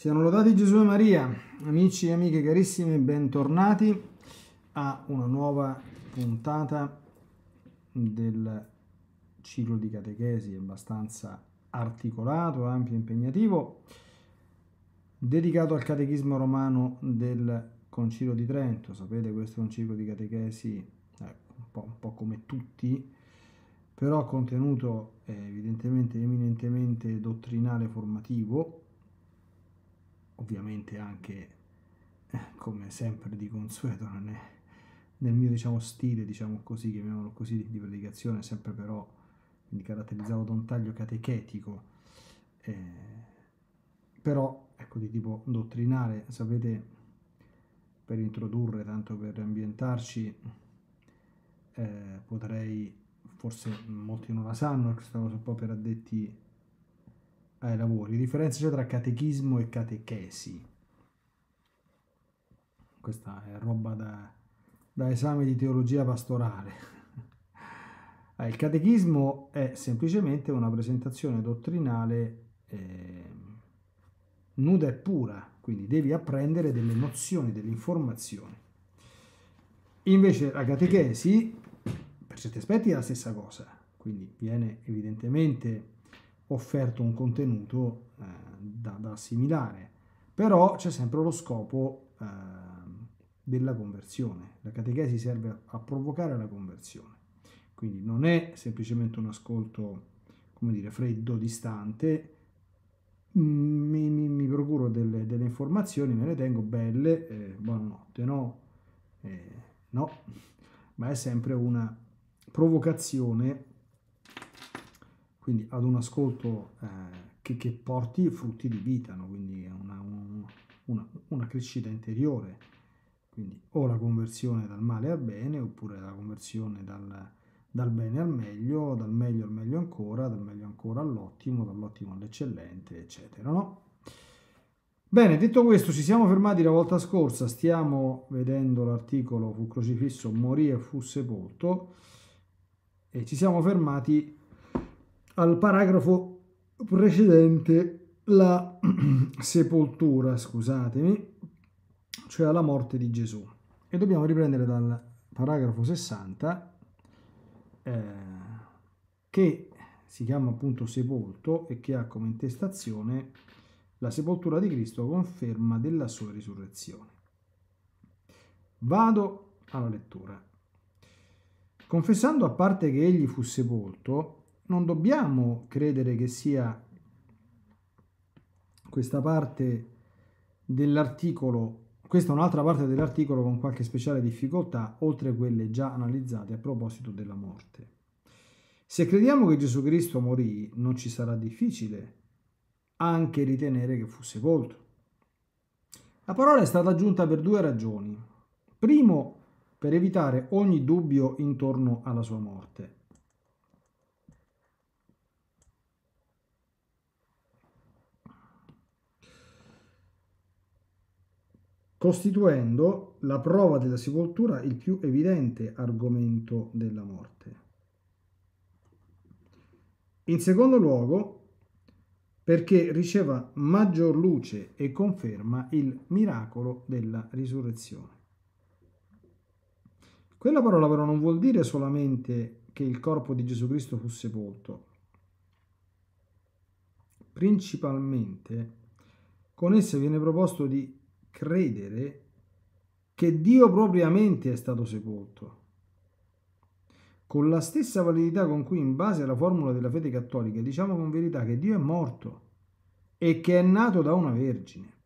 Siano lodati Gesù e Maria, amici e amiche carissime, bentornati a una nuova puntata del ciclo di catechesi abbastanza articolato, ampio e impegnativo, dedicato al catechismo romano del Concilio di Trento. Sapete, questo è un ciclo di catechesi eh, un, po', un po' come tutti, però contenuto eh, evidentemente eminentemente dottrinale formativo ovviamente anche eh, come sempre di consueto è, nel mio diciamo, stile diciamo così chiamiamolo così di, di predicazione sempre però quindi caratterizzato da un taglio catechetico eh, però ecco di tipo dottrinare sapete per introdurre tanto per ambientarci eh, potrei forse molti non la sanno questa cosa un po' per addetti ai lavori. Differenza c'è tra catechismo e catechesi. Questa è roba da, da esame di teologia pastorale. Ah, il catechismo è semplicemente una presentazione dottrinale eh, nuda e pura, quindi devi apprendere delle nozioni, delle informazioni. Invece la catechesi, per certi aspetti, è la stessa cosa, quindi viene evidentemente offerto un contenuto eh, da, da, assimilare, però c'è sempre lo scopo eh, della conversione. La catechesi serve a provocare la conversione, quindi non è semplicemente un ascolto, come dire, freddo, distante, mm, mi, mi, mi, procuro delle, delle, informazioni, me le tengo belle, eh, buonanotte, no? Eh, no, ma è sempre una provocazione quindi ad un ascolto eh, che, che, porti frutti di vita, no? quindi una, una, una, crescita interiore, quindi o la conversione dal male al bene, oppure la conversione dal, dal bene al meglio, dal meglio al meglio ancora, dal meglio ancora all'ottimo, dall'ottimo all'eccellente, eccetera. No? Bene, detto questo, ci siamo fermati la volta scorsa, stiamo vedendo l'articolo Fu crocifisso, morì e fu sepolto, e ci siamo fermati al paragrafo precedente la sepoltura, scusatemi, cioè alla morte di Gesù. E dobbiamo riprendere dal paragrafo 60 eh, che si chiama appunto sepolto e che ha come intestazione la sepoltura di Cristo conferma della sua risurrezione. Vado alla lettura. Confessando a parte che egli fu sepolto, non dobbiamo credere che sia questa parte dell'articolo, questa è un'altra parte dell'articolo con qualche speciale difficoltà, oltre quelle già analizzate a proposito della morte. Se crediamo che Gesù Cristo morì, non ci sarà difficile anche ritenere che fu sepolto. La parola è stata aggiunta per due ragioni. Primo, per evitare ogni dubbio intorno alla sua morte costituendo la prova della sepoltura il più evidente argomento della morte. In secondo luogo, perché riceva maggior luce e conferma il miracolo della risurrezione. Quella parola però non vuol dire solamente che il corpo di Gesù Cristo fu sepolto. Principalmente con essa viene proposto di credere che Dio propriamente è stato sepolto. Con la stessa validità con cui in base alla formula della fede cattolica diciamo con verità che Dio è morto e che è nato da una vergine.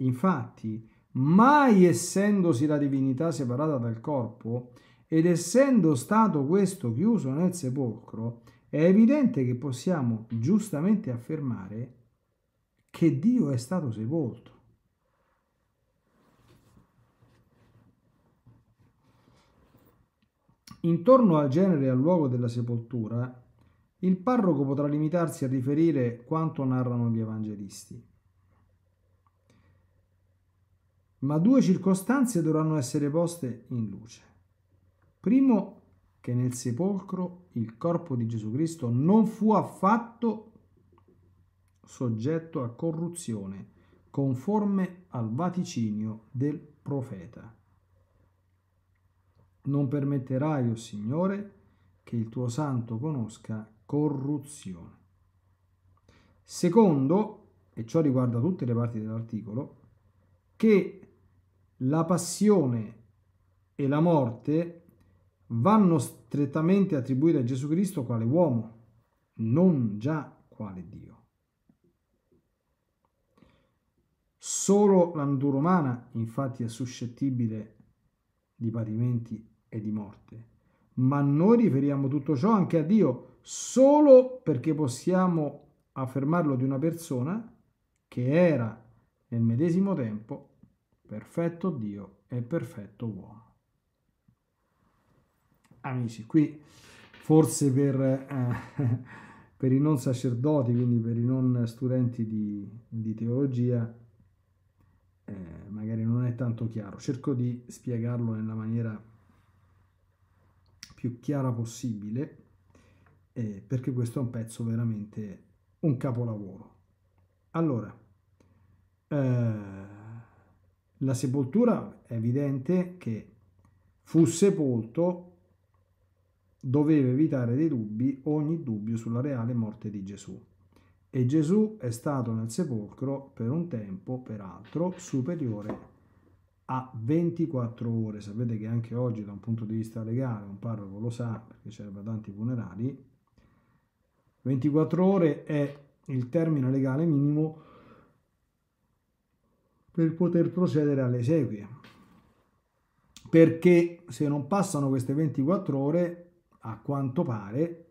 Infatti, mai essendosi la divinità separata dal corpo ed essendo stato questo chiuso nel sepolcro, è evidente che possiamo giustamente affermare che Dio è stato sepolto. Intorno al genere e al luogo della sepoltura, il parroco potrà limitarsi a riferire quanto narrano gli evangelisti. Ma due circostanze dovranno essere poste in luce. Primo, che nel sepolcro il corpo di Gesù Cristo non fu affatto soggetto a corruzione, conforme al vaticinio del profeta. Non permetterai, o oh Signore, che il tuo santo conosca corruzione. Secondo, e ciò riguarda tutte le parti dell'articolo, che la passione e la morte vanno strettamente attribuite a Gesù Cristo quale uomo, non già quale Dio. Solo la natura umana infatti è suscettibile di parimenti e di morte, ma noi riferiamo tutto ciò anche a Dio solo perché possiamo affermarlo di una persona che era nel medesimo tempo perfetto Dio e perfetto uomo. Amici, qui forse per, eh, per i non sacerdoti, quindi per i non studenti di, di teologia, eh, magari non è tanto chiaro. Cerco di spiegarlo nella maniera più chiara possibile, eh, perché questo è un pezzo veramente un capolavoro. Allora, eh, la sepoltura è evidente che fu sepolto, doveva evitare dei dubbi, ogni dubbio sulla reale morte di Gesù e Gesù è stato nel sepolcro per un tempo, peraltro, superiore a 24 ore. Sapete che anche oggi, da un punto di vista legale, un parroco lo sa perché c'erano tanti funerali. 24 ore è il termine legale minimo per poter procedere alle esequie. Perché se non passano queste 24 ore, a quanto pare,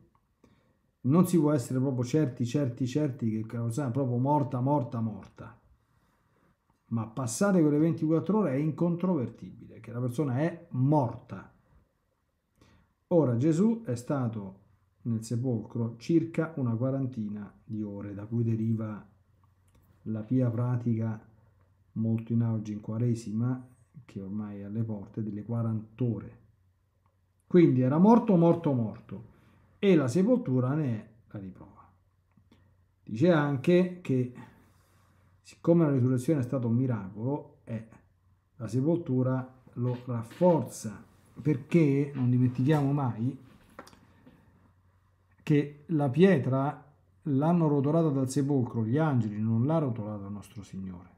non si può essere proprio certi, certi, certi che la persona è proprio morta, morta, morta. Ma passate quelle 24 ore è incontrovertibile che la persona è morta. Ora Gesù è stato nel sepolcro circa una quarantina di ore, da cui deriva la pia pratica molto in auge in Quaresima, che ormai è alle porte delle 40 ore. Quindi era morto, morto, morto e la sepoltura ne è la riprova. Dice anche che siccome la risurrezione è stato un miracolo, eh, la sepoltura lo rafforza, perché non dimentichiamo mai che la pietra l'hanno rotolata dal sepolcro, gli angeli non l'ha rotolata il nostro Signore.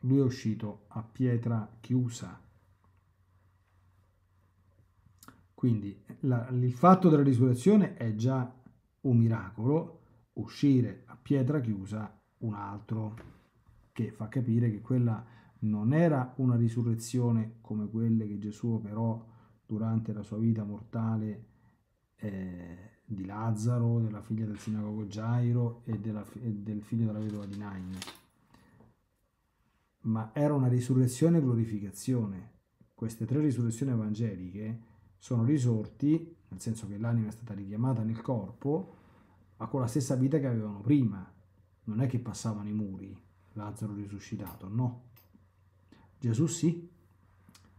Lui è uscito a pietra chiusa, Quindi la, il fatto della risurrezione è già un miracolo, uscire a pietra chiusa un altro, che fa capire che quella non era una risurrezione come quelle che Gesù operò durante la sua vita mortale eh, di Lazzaro, della figlia del sinagogo Gairo e, della, e del figlio della vedova di Nain, ma era una risurrezione e glorificazione. Queste tre risurrezioni evangeliche sono risorti, nel senso che l'anima è stata richiamata nel corpo, ma con la stessa vita che avevano prima. Non è che passavano i muri, Lazzaro risuscitato, no. Gesù sì,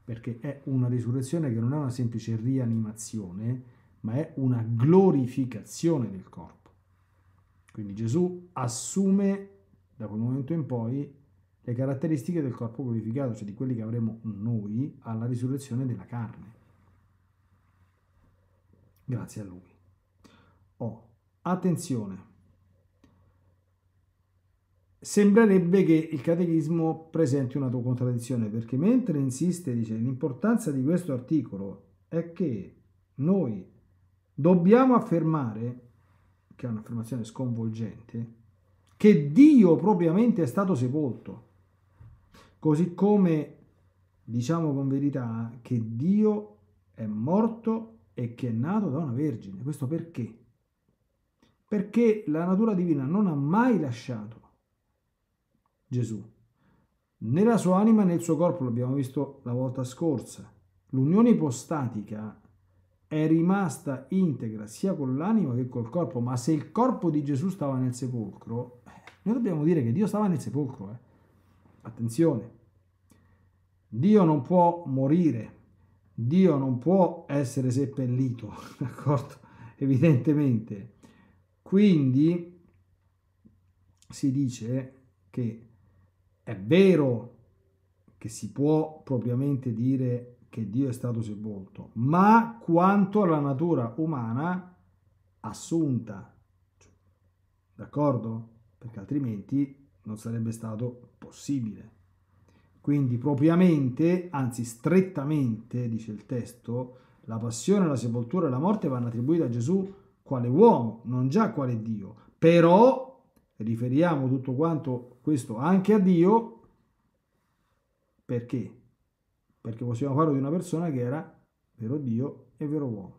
perché è una risurrezione che non è una semplice rianimazione, ma è una glorificazione del corpo. Quindi Gesù assume da quel momento in poi le caratteristiche del corpo glorificato, cioè di quelli che avremo noi alla risurrezione della carne grazie a lui. Oh, attenzione. Sembrerebbe che il catechismo presenti una tua contraddizione perché mentre insiste dice l'importanza di questo articolo è che noi dobbiamo affermare, che è un'affermazione sconvolgente, che Dio propriamente è stato sepolto, così come diciamo con verità che Dio è morto e che è nato da una vergine. Questo perché? Perché la natura divina non ha mai lasciato Gesù, Nella sua anima e nel suo corpo, l'abbiamo visto la volta scorsa. L'unione ipostatica è rimasta integra sia con l'anima che col corpo, ma se il corpo di Gesù stava nel sepolcro, eh, noi dobbiamo dire che Dio stava nel sepolcro. Eh? Attenzione, Dio non può morire Dio non può essere seppellito, d'accordo? Evidentemente. Quindi si dice che è vero che si può propriamente dire che Dio è stato sepolto, ma quanto alla natura umana assunta, cioè, d'accordo? Perché altrimenti non sarebbe stato possibile. Quindi propriamente, anzi strettamente, dice il testo, la passione, la sepoltura e la morte vanno attribuite a Gesù quale uomo, non già quale Dio. Però riferiamo tutto quanto questo anche a Dio perché? Perché possiamo farlo di una persona che era vero Dio e vero uomo.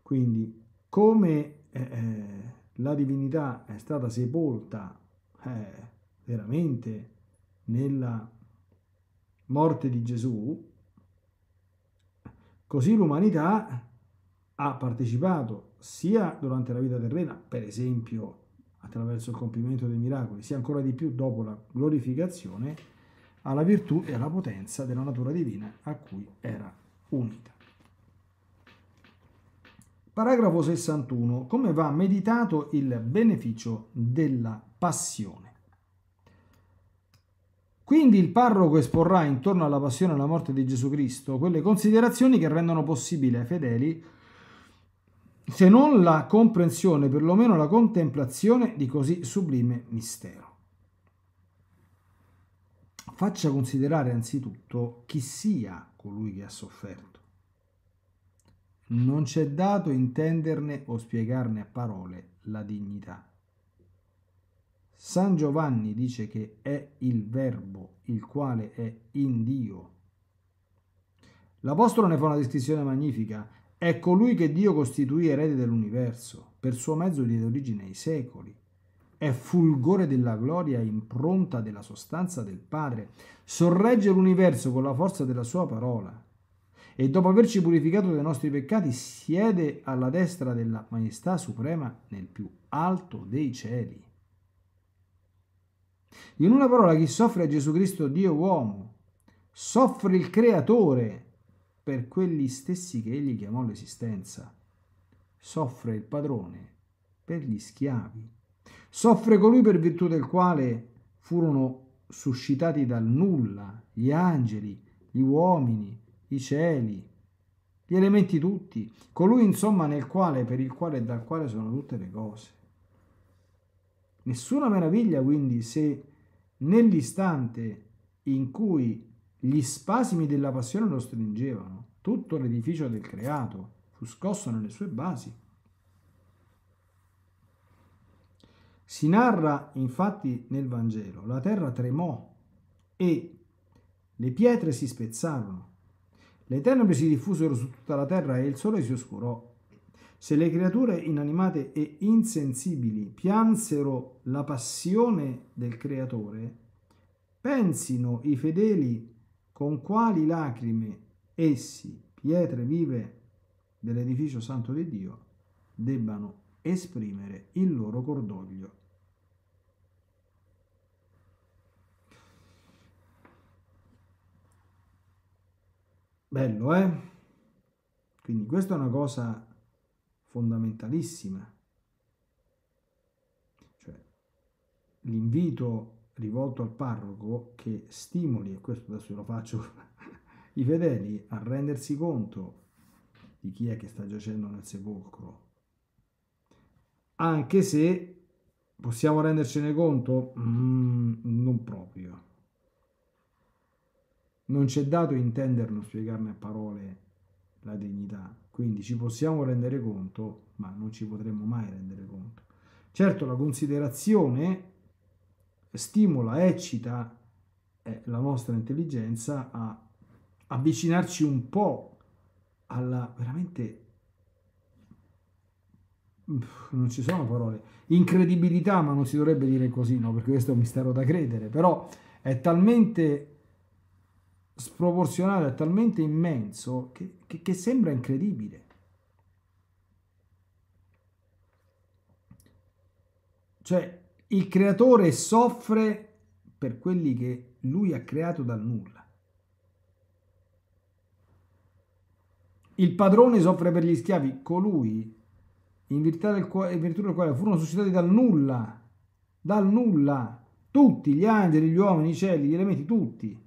Quindi come eh, eh la divinità è stata sepolta eh, veramente nella morte di Gesù, così l'umanità ha partecipato sia durante la vita terrena, per esempio attraverso il compimento dei miracoli, sia ancora di più dopo la glorificazione, alla virtù e alla potenza della natura divina a cui era unita. Paragrafo 61. Come va meditato il beneficio della passione? Quindi il parroco esporrà intorno alla passione e alla morte di Gesù Cristo quelle considerazioni che rendono possibile ai fedeli, se non la comprensione, perlomeno la contemplazione di così sublime mistero. Faccia considerare anzitutto chi sia colui che ha sofferto. Non c'è dato intenderne o spiegarne a parole la dignità. San Giovanni dice che è il verbo, il quale è in Dio. L'Apostolo ne fa una descrizione magnifica. È colui che Dio costituì erede dell'universo, per suo mezzo diede origine ai secoli. È fulgore della gloria impronta della sostanza del Padre. Sorregge l'universo con la forza della sua parola. E dopo averci purificato dai nostri peccati, siede alla destra della Maestà Suprema nel più alto dei cieli. In una parola, chi soffre è Gesù Cristo, Dio uomo. Soffre il Creatore per quelli stessi che egli chiamò l'esistenza. Soffre il padrone per gli schiavi. Soffre colui per virtù del quale furono suscitati dal nulla gli angeli, gli uomini, i cieli, gli elementi tutti, colui insomma nel quale, per il quale e dal quale sono tutte le cose. Nessuna meraviglia quindi se nell'istante in cui gli spasimi della passione lo stringevano, tutto l'edificio del creato fu scosso nelle sue basi. Si narra infatti nel Vangelo, la terra tremò e le pietre si spezzarono, le tenebre si diffusero su tutta la terra e il sole si oscurò se le creature inanimate e insensibili piansero la passione del Creatore, pensino i fedeli con quali lacrime essi, pietre vive dell'edificio santo di Dio, debbano esprimere il loro cordoglio. Bello, eh? Quindi questa è una cosa fondamentalissime. Cioè, l'invito rivolto al parroco che stimoli, e questo adesso lo faccio, i fedeli a rendersi conto di chi è che sta giacendo nel sepolcro, anche se possiamo rendercene conto? Mm, non proprio. Non c'è dato intenderlo, spiegarne a parole la dignità quindi ci possiamo rendere conto, ma non ci potremmo mai rendere conto. Certo, la considerazione stimola, eccita eh, la nostra intelligenza a avvicinarci un po' alla veramente non ci sono parole incredibilità ma non si dovrebbe dire così no perché questo è un mistero da credere però è talmente sproporzionato è talmente immenso che, che, che sembra incredibile. Cioè, il creatore soffre per quelli che lui ha creato dal nulla. Il padrone soffre per gli schiavi, colui in virtù del quale, in virtù del quale furono suscitati dal nulla, dal nulla, tutti gli angeli, gli uomini, i cieli, gli elementi, tutti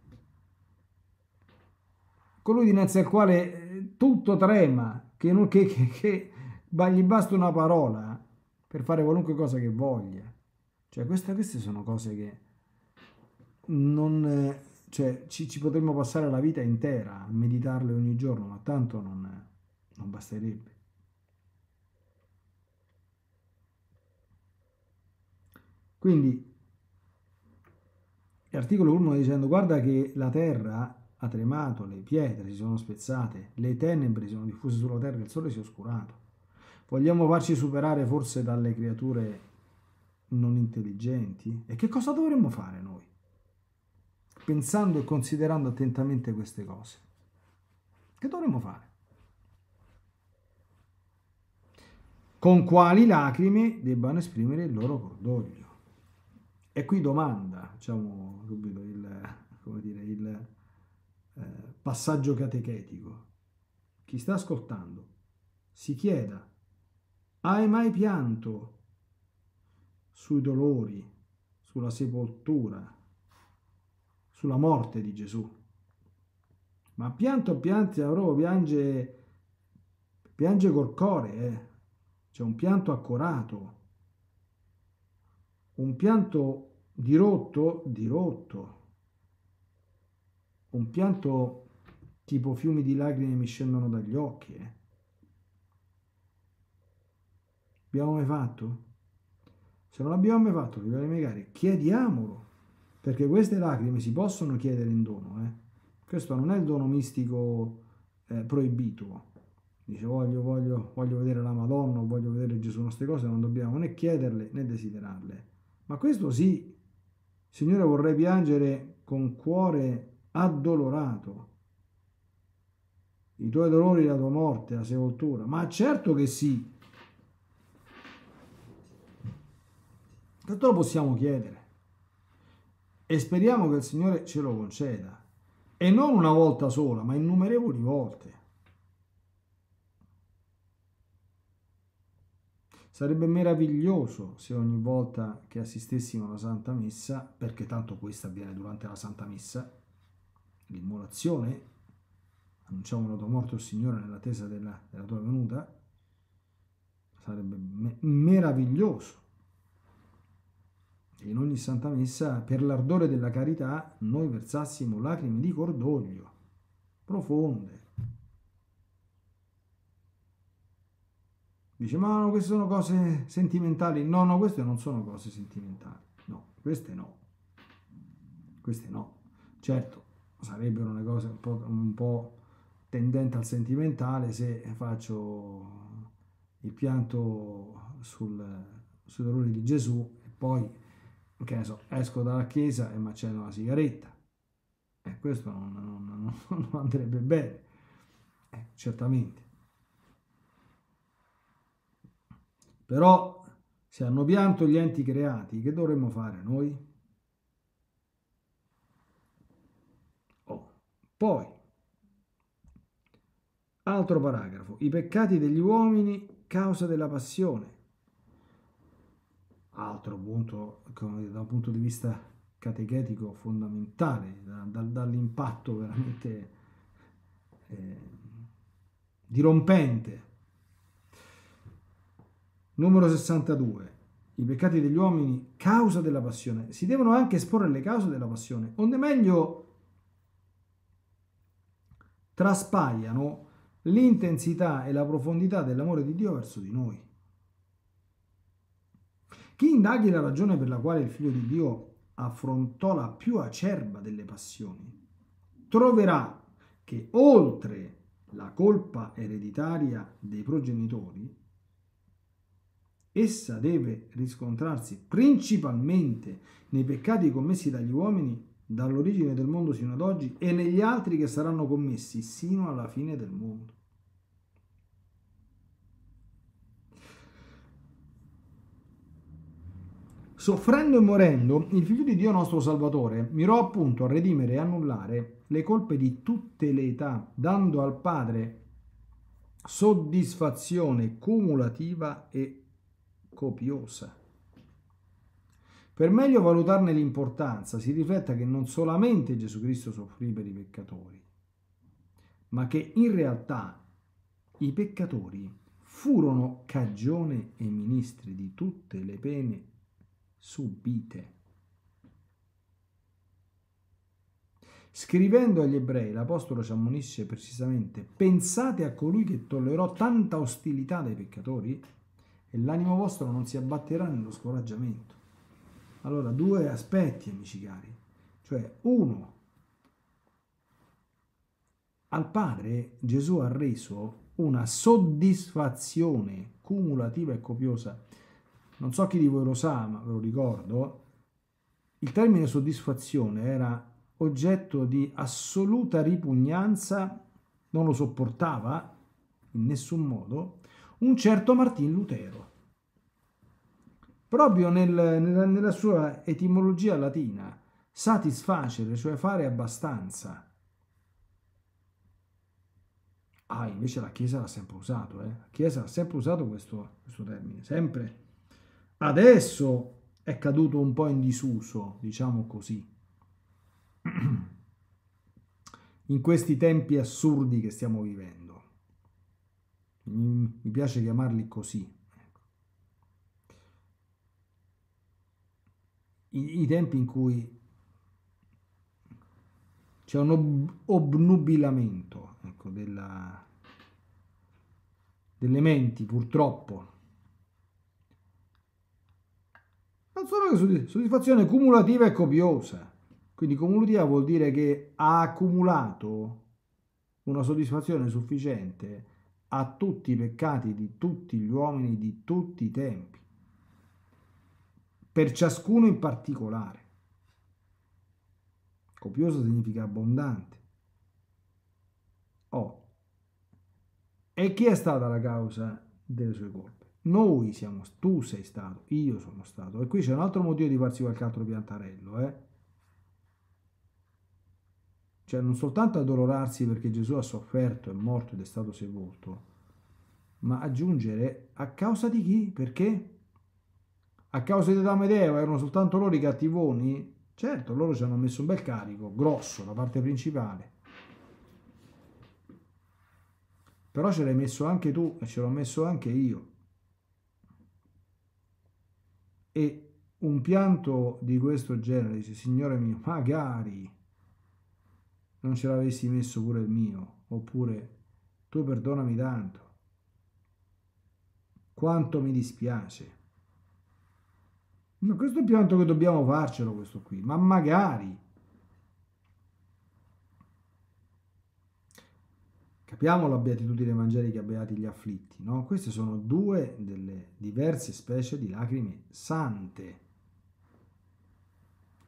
colui dinanzi al quale eh, tutto trema, che, non, che, che, che gli basta una parola per fare qualunque cosa che voglia. Cioè, queste, queste sono cose che non... Eh, cioè, ci, ci potremmo passare la vita intera a meditarle ogni giorno, ma tanto non, non basterebbe. Quindi l'articolo 1 dicendo guarda che la terra ha tremato, le pietre si sono spezzate, le tenebre si sono diffuse sulla terra, il sole si è oscurato. Vogliamo farci superare forse dalle creature non intelligenti? E che cosa dovremmo fare noi? Pensando e considerando attentamente queste cose, che dovremmo fare? Con quali lacrime debbano esprimere il loro cordoglio? E qui domanda, diciamo subito, il, come dire, il, eh, passaggio catechetico. Chi sta ascoltando si chieda, hai mai pianto sui dolori, sulla sepoltura, sulla morte di Gesù? Ma pianto pianti, avrò piange, piange col cuore, eh? c'è un pianto accorato, un pianto dirotto, dirotto, un pianto tipo fiumi di lacrime mi scendono dagli occhi. Eh. Abbiamo mai fatto? Se non l'abbiamo mai fatto, vi voglio negare, chiediamolo, perché queste lacrime si possono chiedere in dono. Eh. Questo non è il dono mistico eh, proibito. Dice voglio, voglio, voglio vedere la Madonna, voglio vedere Gesù, queste cose non dobbiamo né chiederle né desiderarle. Ma questo sì, Signore vorrei piangere con cuore addolorato. I tuoi dolori, la tua morte, la sepoltura. Ma certo che sì. Tanto lo possiamo chiedere. E speriamo che il Signore ce lo conceda. E non una volta sola, ma innumerevoli volte. Sarebbe meraviglioso se ogni volta che assistessimo alla Santa Messa, perché tanto questa avviene durante la Santa Messa, l'immolazione, annunciamo la tua morte, il Signore nell'attesa della, della tua venuta, sarebbe me- meraviglioso. E in ogni santa messa, per l'ardore della carità, noi versassimo lacrime di cordoglio, profonde. Dice, ma no, queste sono cose sentimentali. No, no, queste non sono cose sentimentali. No, queste no. Queste no. Certo, sarebbero una cosa un po', un po' tendente al sentimentale se faccio il pianto sul, sui dolori di Gesù e poi, che ne so, esco dalla chiesa e mi accendo una sigaretta. e questo non, non, non, non andrebbe bene, eh, certamente. Però se hanno pianto gli enti creati, che dovremmo fare noi? Poi, altro paragrafo, i peccati degli uomini causa della passione. Altro punto, da un punto di vista catechetico fondamentale, da, da, dall'impatto veramente eh, dirompente. Numero 62. I peccati degli uomini, causa della passione. Si devono anche esporre le cause della passione, onde meglio traspaiano l'intensità e la profondità dell'amore di Dio verso di noi. Chi indaghi la ragione per la quale il figlio di Dio affrontò la più acerba delle passioni, troverà che oltre la colpa ereditaria dei progenitori, essa deve riscontrarsi principalmente nei peccati commessi dagli uomini dall'origine del mondo sino ad oggi e negli altri che saranno commessi sino alla fine del mondo. Soffrendo e morendo, il Figlio di Dio nostro Salvatore mirò appunto a redimere e annullare le colpe di tutte le età, dando al Padre soddisfazione cumulativa e copiosa. Per meglio valutarne l'importanza si rifletta che non solamente Gesù Cristo soffrì per i peccatori, ma che in realtà i peccatori furono cagione e ministri di tutte le pene subite. Scrivendo agli ebrei, l'Apostolo ci ammonisce precisamente, pensate a colui che tollerò tanta ostilità dai peccatori e l'animo vostro non si abbatterà nello scoraggiamento. Allora, due aspetti, amici cari. Cioè, uno, al Padre Gesù ha reso una soddisfazione cumulativa e copiosa. Non so chi di voi lo sa, ma ve lo ricordo. Il termine soddisfazione era oggetto di assoluta ripugnanza, non lo sopportava in nessun modo, un certo Martin Lutero. Proprio nel, nella, nella sua etimologia latina, satisfacere, cioè fare abbastanza. Ah, invece la Chiesa l'ha sempre usato, eh? La Chiesa ha sempre usato questo, questo termine, sempre. Adesso è caduto un po' in disuso, diciamo così. In questi tempi assurdi che stiamo vivendo. Mi piace chiamarli così, i, tempi in cui c'è un ob- obnubilamento ecco, della, delle menti purtroppo. Non solo che soddisfazione cumulativa e copiosa. Quindi cumulativa vuol dire che ha accumulato una soddisfazione sufficiente a tutti i peccati di tutti gli uomini di tutti i tempi per ciascuno in particolare. Copioso significa abbondante. Oh. E chi è stata la causa delle sue colpe? Noi siamo, tu sei stato, io sono stato. E qui c'è un altro motivo di farsi qualche altro piantarello, eh? Cioè non soltanto addolorarsi perché Gesù ha sofferto, è morto ed è stato sepolto, ma aggiungere a causa di chi? Perché? a causa di Adamo ed Eva erano soltanto loro i cattivoni? Certo, loro ci hanno messo un bel carico, grosso, la parte principale. Però ce l'hai messo anche tu e ce l'ho messo anche io. E un pianto di questo genere dice, Signore mio, magari non ce l'avessi messo pure il mio, oppure tu perdonami tanto. Quanto mi dispiace. Ma questo pianto che dobbiamo farcelo questo qui, ma magari. Capiamo la beatitudine che ha beati gli afflitti, no? Queste sono due delle diverse specie di lacrime sante.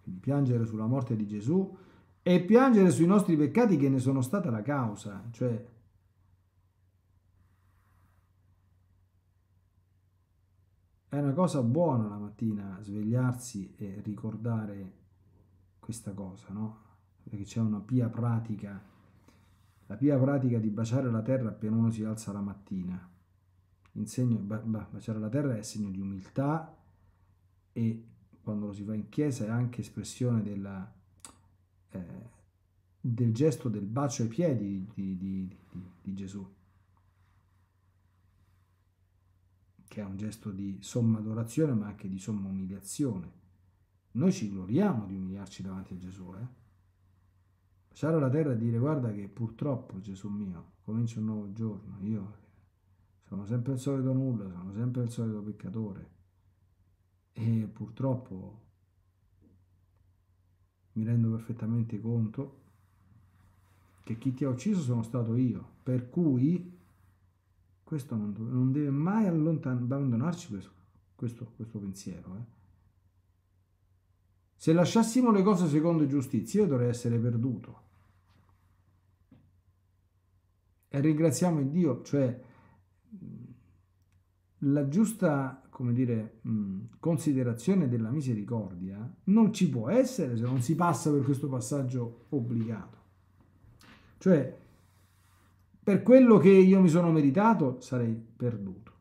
Quindi piangere sulla morte di Gesù e piangere sui nostri peccati che ne sono stata la causa, cioè È una cosa buona la mattina svegliarsi e ricordare questa cosa, no? Perché c'è una pia pratica, la pia pratica di baciare la terra appena uno si alza la mattina. segno, Insegno, baciare la terra è segno di umiltà e quando lo si fa in chiesa è anche espressione della, eh, del gesto del bacio ai piedi di, di, di, di Gesù che è un gesto di somma adorazione ma anche di somma umiliazione. Noi ci gloriamo di umiliarci davanti a Gesù, eh? Lasciare la terra e dire guarda che purtroppo Gesù mio comincia un nuovo giorno, io sono sempre il solito nulla, sono sempre il solito peccatore e purtroppo mi rendo perfettamente conto che chi ti ha ucciso sono stato io, per cui questo non, non deve mai abbandonarci questo, questo, questo pensiero. Eh. Se lasciassimo le cose secondo giustizia, io dovrei essere perduto. E ringraziamo il Dio, cioè la giusta, come dire, considerazione della misericordia non ci può essere se non si passa per questo passaggio obbligato. Cioè, per quello che io mi sono meritato sarei perduto.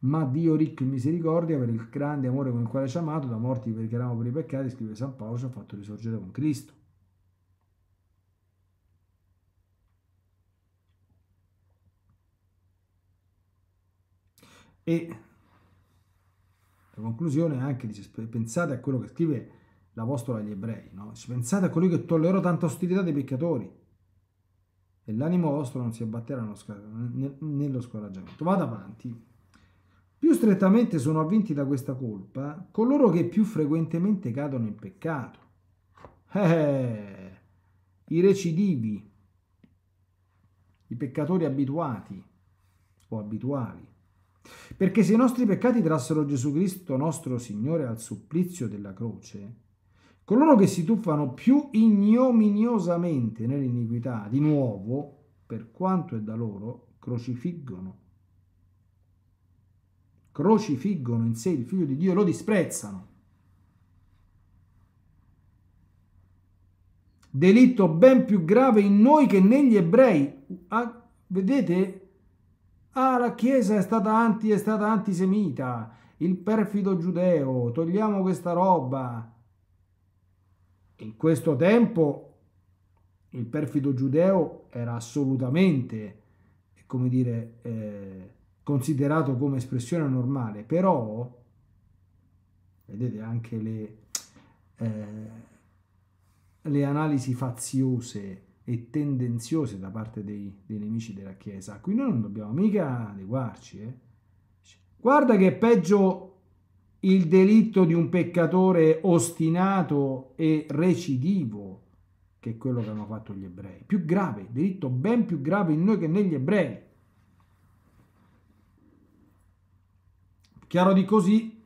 Ma Dio ricco in misericordia per il grande amore con il quale ci ha amato, da morti perché eravamo per i peccati, scrive San Paolo, ci ha fatto risorgere con Cristo. E la conclusione è anche dice, pensate a quello che scrive l'Apostolo agli ebrei, no? pensate a colui che tollerò tanta ostilità dei peccatori e l'animo vostro non si abbatterà nello scoraggiamento. Vado avanti. Più strettamente sono avvinti da questa colpa coloro che più frequentemente cadono in peccato. Eh, I recidivi, i peccatori abituati o abituali. Perché se i nostri peccati trassero Gesù Cristo nostro Signore al supplizio della croce, Coloro che si tuffano più ignominiosamente nell'iniquità, di nuovo, per quanto è da loro, crocifiggono. Crocifiggono in sé il figlio di Dio e lo disprezzano. Delitto ben più grave in noi che negli ebrei. Ah, vedete? Ah, la Chiesa è stata, anti, è stata antisemita, il perfido giudeo, togliamo questa roba in questo tempo il perfido giudeo era assolutamente, come dire, eh, considerato come espressione normale, però, vedete anche le, eh, le analisi faziose e tendenziose da parte dei, dei, nemici della Chiesa, a cui noi non dobbiamo mica adeguarci. Eh. Guarda che è peggio il delitto di un peccatore ostinato e recidivo, che è quello che hanno fatto gli ebrei. Più grave, delitto ben più grave in noi che negli ebrei. Chiaro di così,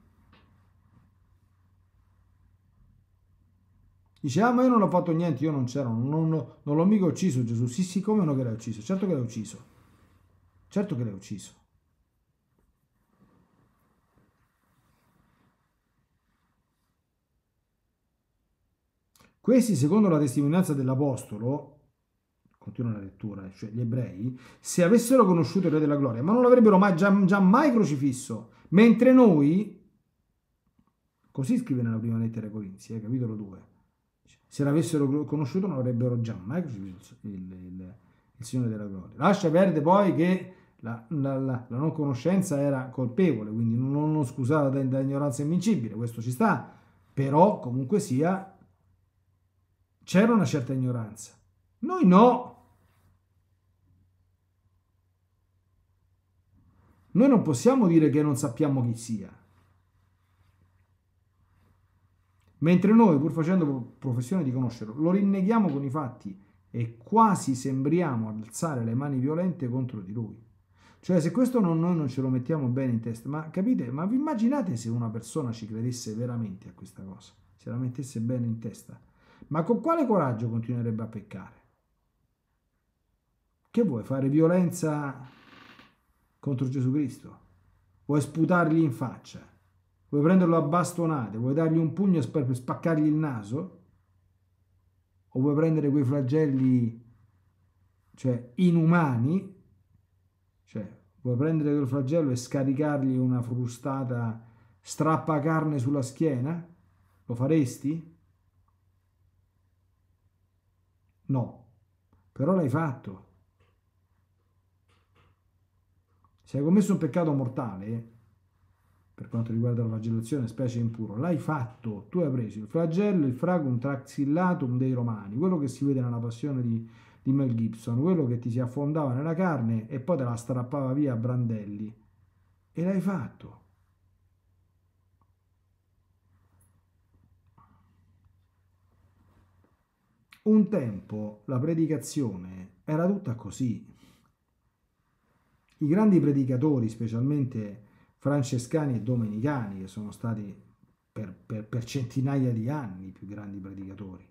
Dice, ah ma io non ho fatto niente, io non c'ero, non, non l'ho mica ucciso Gesù. Sì, sì, come no che l'ha ucciso? Certo che l'ha ucciso. Certo che l'ha ucciso. Questi, secondo la testimonianza dell'Apostolo, continua la lettura, cioè gli ebrei, se avessero conosciuto il Re della Gloria, ma non l'avrebbero mai, già, già mai crocifisso, mentre noi, così scrive nella prima lettera ai Corinzi, eh, capitolo 2, se l'avessero conosciuto non avrebbero già mai crocifisso il, il, il Signore della Gloria. Lascia perdere poi che la, la, la, la, non conoscenza era colpevole, quindi non, non scusata da, da ignoranza invincibile, questo ci sta, però comunque sia c'era una certa ignoranza. Noi no. Noi non possiamo dire che non sappiamo chi sia. Mentre noi, pur facendo professione di conoscerlo, lo rinneghiamo con i fatti e quasi sembriamo alzare le mani violente contro di lui. Cioè, se questo non, noi non ce lo mettiamo bene in testa, ma capite? Ma vi immaginate se una persona ci credesse veramente a questa cosa? Se la mettesse bene in testa? ma con quale coraggio continuerebbe a peccare? Che vuoi fare violenza contro Gesù Cristo? Vuoi sputargli in faccia? Vuoi prenderlo a bastonate? Vuoi dargli un pugno per spaccargli il naso? O vuoi prendere quei flagelli, cioè inumani, cioè vuoi prendere quel flagello e scaricargli una frustata strappacarne sulla schiena? Lo faresti? No, però l'hai fatto. Se hai commesso un peccato mortale, eh, per quanto riguarda la flagellazione, specie impuro, l'hai fatto, tu hai preso il flagello, il fragum traxillatum dei romani, quello che si vede nella passione di, di Mel Gibson, quello che ti si affondava nella carne e poi te la strappava via a brandelli, e l'hai fatto. Un tempo la predicazione era tutta così. I grandi predicatori, specialmente francescani e domenicani, che sono stati per, per, per centinaia di anni i più grandi predicatori,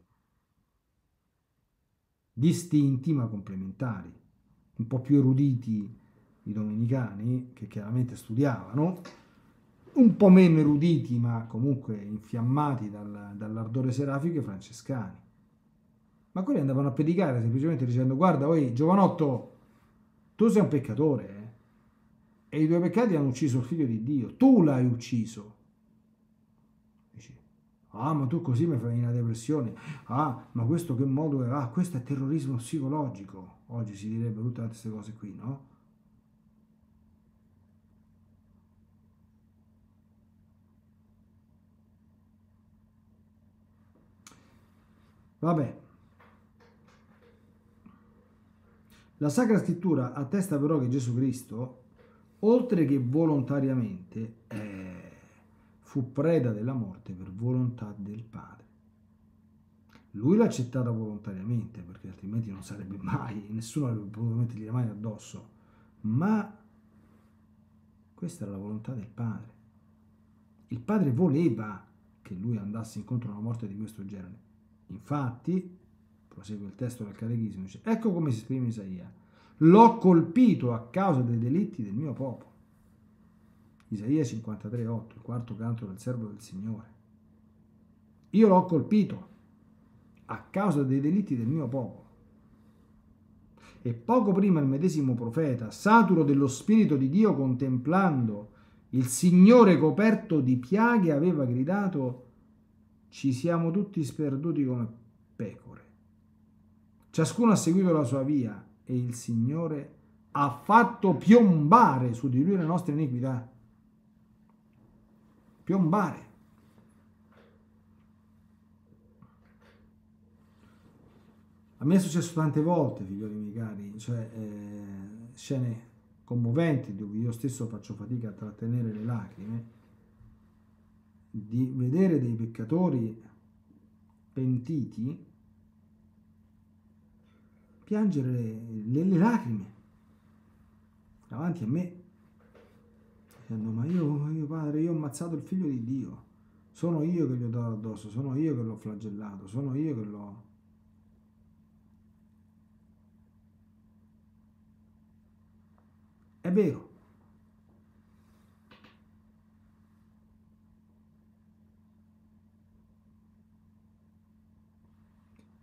distinti ma complementari, un po' più eruditi i domenicani, che chiaramente studiavano, un po' meno eruditi ma comunque infiammati dal, dall'ardore serafico i francescani ma quelli andavano a predicare semplicemente dicendo guarda voi giovanotto tu sei un peccatore eh? e i tuoi peccati hanno ucciso il figlio di Dio tu l'hai ucciso dici ah ma tu così mi fai una depressione ah ma questo che modo è ah questo è terrorismo psicologico oggi si direbbero tutte queste cose qui no? Vabbè, La Sacra Scrittura attesta però che Gesù Cristo, oltre che volontariamente, eh, fu preda della morte per volontà del Padre. Lui l'ha accettata volontariamente, perché altrimenti non sarebbe mai, nessuno avrebbe potuto mettergli mai addosso, ma questa era la volontà del Padre. Il Padre voleva che lui andasse incontro a una morte di questo genere. Infatti, prosegue il testo del catechismo, dice, ecco come si esprime Isaia, l'ho colpito a causa dei delitti del mio popolo. Isaia 53, 8, il quarto canto del servo del Signore. Io l'ho colpito a causa dei delitti del mio popolo. E poco prima il medesimo profeta, saturo dello Spirito di Dio contemplando il Signore coperto di piaghe, aveva gridato, ci siamo tutti sperduti come pecore. Ciascuno ha seguito la sua via e il Signore ha fatto piombare su di lui le nostre iniquità. Piombare. A me è successo tante volte, figlioli miei cari, cioè eh, scene commoventi dove io stesso faccio fatica a trattenere le lacrime, di vedere dei peccatori pentiti piangere le, le lacrime davanti a me, dicendo ma io, io padre, io ho ammazzato il figlio di Dio, sono io che gli ho dato addosso, sono io che l'ho flagellato, sono io che l'ho... È vero.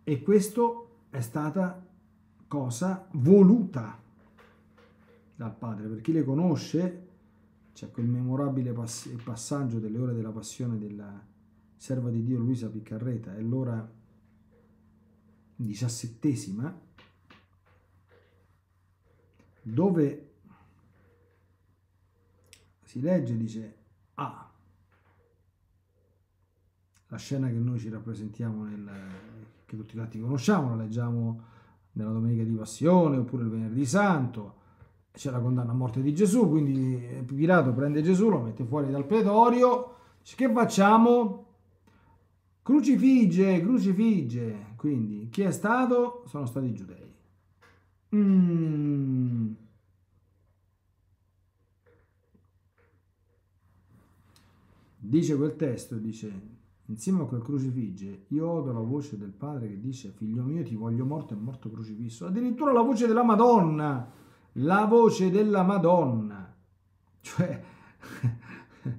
E questo è stata cosa voluta dal Padre. Per chi le conosce, c'è quel memorabile pass passaggio delle ore della passione della serva di Dio Luisa Piccarreta, è l'ora diciassettesima, dove si legge, dice, ah, la scena che noi ci rappresentiamo, nel, che tutti quanti conosciamo, la leggiamo nella domenica di passione oppure il venerdì santo c'è la condanna a morte di Gesù quindi Pilato prende Gesù lo mette fuori dal pretorio dice, che facciamo? crucifige crucifige quindi chi è stato? sono stati i giudei mm. dice quel testo dice Insieme a quel crucifige io odo la voce del padre che dice figlio mio ti voglio morto e morto crocifisso. Addirittura la voce della Madonna. La voce della Madonna. Cioè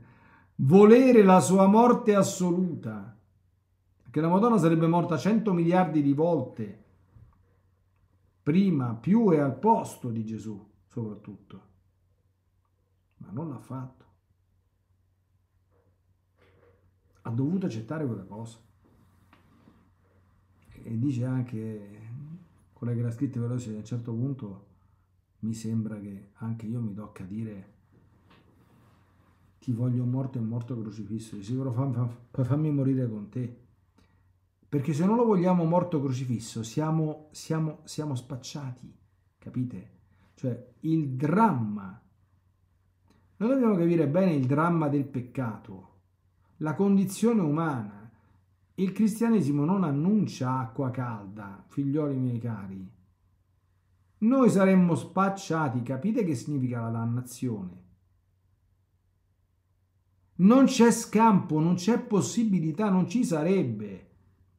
volere la sua morte assoluta. Che la Madonna sarebbe morta 100 miliardi di volte prima, più e al posto di Gesù soprattutto. Ma non l'ha fatto. ha dovuto accettare quella cosa. E dice anche quella che l'ha scritta veloce, a un certo punto mi sembra che anche io mi tocca dire ti voglio morto e morto crocifisso, dice però fam, fammi morire con te. Perché se non lo vogliamo morto crocifisso siamo, siamo, siamo spacciati, capite? Cioè il dramma, noi dobbiamo capire bene il dramma del peccato la condizione umana. Il cristianesimo non annuncia acqua calda, figlioli miei cari. Noi saremmo spacciati, capite che significa la dannazione. Non c'è scampo, non c'è possibilità, non ci sarebbe,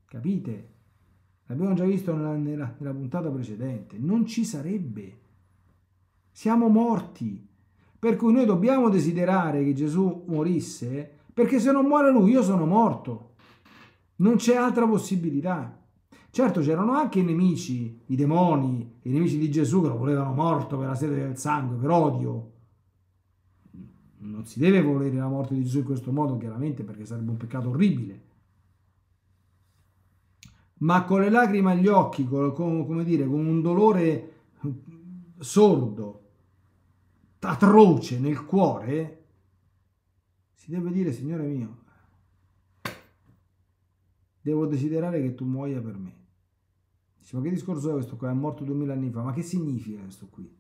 capite? L'abbiamo già visto nella, nella, nella puntata precedente, non ci sarebbe. Siamo morti, per cui noi dobbiamo desiderare che Gesù morisse perché se non muore lui io sono morto. Non c'è altra possibilità. Certo c'erano anche i nemici, i demoni, i nemici di Gesù che lo volevano morto per la sete del sangue, per odio. Non si deve volere la morte di Gesù in questo modo, chiaramente, perché sarebbe un peccato orribile. Ma con le lacrime agli occhi, con, con come dire, con un dolore sordo, atroce nel cuore, si deve dire, Signore mio, devo desiderare che tu muoia per me. Dice, ma che discorso è questo qua? È morto duemila anni fa, ma che significa questo qui?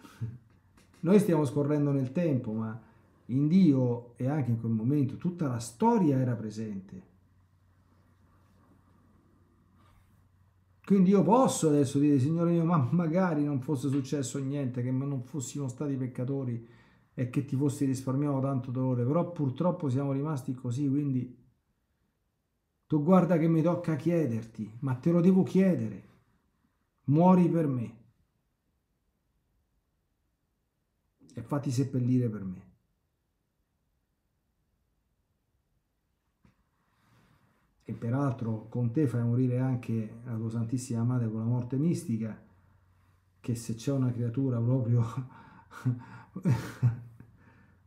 Noi stiamo scorrendo nel tempo, ma in Dio e anche in quel momento tutta la storia era presente. Quindi io posso adesso dire, Signore mio, ma magari non fosse successo niente, che non fossimo stati peccatori e che ti fossi risparmiato tanto dolore, però purtroppo siamo rimasti così, quindi tu guarda che mi tocca chiederti, ma te lo devo chiedere, muori per me e fatti seppellire per me. E peraltro con te fai morire anche la tua Santissima Madre con la morte mistica, che se c'è una creatura proprio...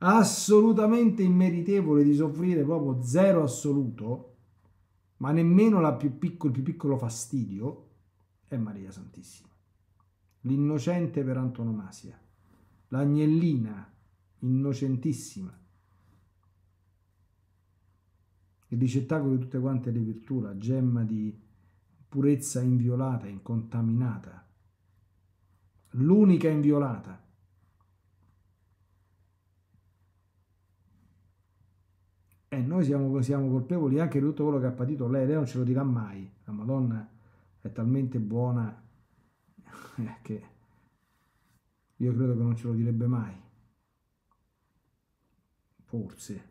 assolutamente immeritevole di soffrire proprio zero assoluto, ma nemmeno più piccolo, il più piccolo fastidio, è Maria Santissima. L'innocente per antonomasia, l'agnellina innocentissima, il ricettacolo di tutte quante le virtù, la gemma di purezza inviolata, incontaminata, l'unica inviolata e noi siamo, siamo, colpevoli anche di tutto quello che ha patito lei, lei non ce lo dirà mai, la Madonna è talmente buona eh, che io credo che non ce lo direbbe mai, forse,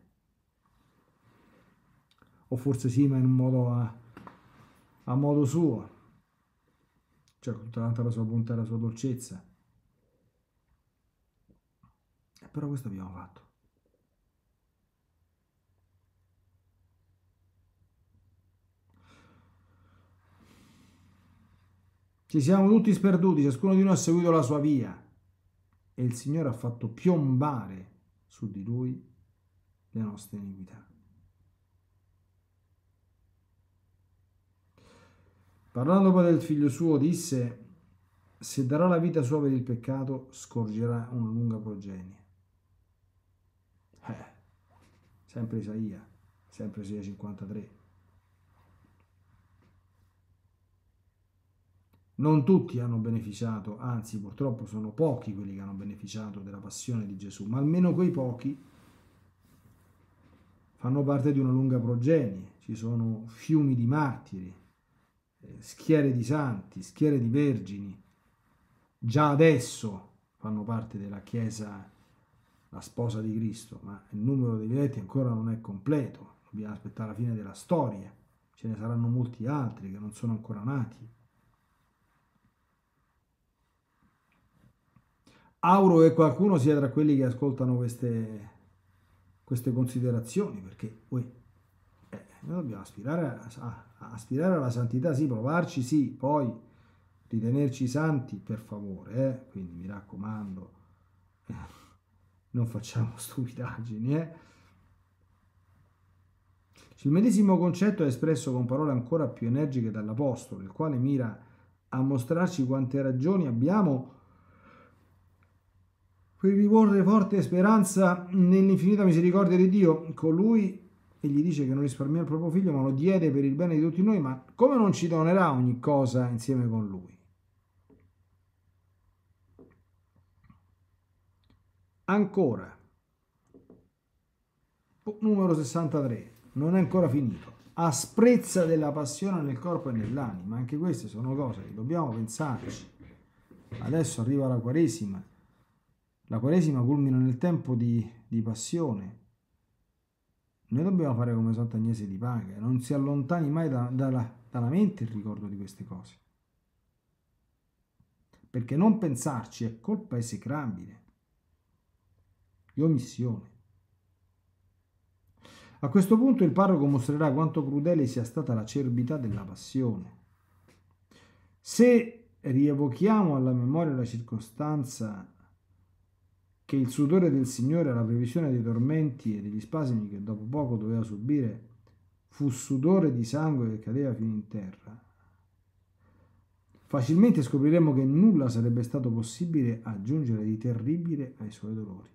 o forse sì ma in un modo a, a modo suo, cioè con tutta la sua bontà e la sua dolcezza, e però questo abbiamo fatto. Ci siamo tutti sperduti, ciascuno di noi ha seguito la sua via e il Signore ha fatto piombare su di lui le nostre iniquità. Parlando poi del figlio suo, disse, se darà la vita sua per il peccato, scorgerà una lunga progenie. Eh, sempre Isaia, sempre Isaia 53. Non tutti hanno beneficiato, anzi purtroppo sono pochi quelli che hanno beneficiato della passione di Gesù, ma almeno quei pochi fanno parte di una lunga progenie, ci sono fiumi di martiri, eh, schiere di santi, schiere di vergini, già adesso fanno parte della Chiesa, la sposa di Cristo, ma il numero dei diretti ancora non è completo, dobbiamo aspettare la fine della storia, ce ne saranno molti altri che non sono ancora nati auro che qualcuno sia tra quelli che ascoltano queste, queste considerazioni, perché uè, eh, noi dobbiamo aspirare, a, a, aspirare alla santità, sì, provarci, sì, poi ritenerci santi, per favore, eh? quindi mi raccomando, eh, non facciamo stupidaggini, eh? Il medesimo concetto è espresso con parole ancora più energiche dall'Apostolo, il quale mira a mostrarci quante ragioni abbiamo per riporre forte speranza nell'infinita misericordia di Dio, colui gli dice che non risparmia il proprio figlio, ma lo diede per il bene di tutti noi, ma come non ci donerà ogni cosa insieme con lui? Ancora, numero 63, non è ancora finito. Asprezza della passione nel corpo e nell'anima, anche queste sono cose che dobbiamo pensarci. Adesso arriva la Quaresima la Quaresima culmina nel tempo di, di passione. Noi dobbiamo fare come Sant'Agnese di Paga, non si allontani mai da, da, dalla, dalla mente il ricordo di queste cose. Perché non pensarci è colpa esecrabile, di omissione. A questo punto il parroco mostrerà quanto crudele sia stata l'acerbità della passione. Se rievochiamo alla memoria la circostanza che il sudore del Signore alla previsione dei tormenti e degli spasimi che dopo poco doveva subire fu sudore di sangue che cadeva fino in terra. Facilmente scopriremo che nulla sarebbe stato possibile aggiungere di terribile ai suoi dolori.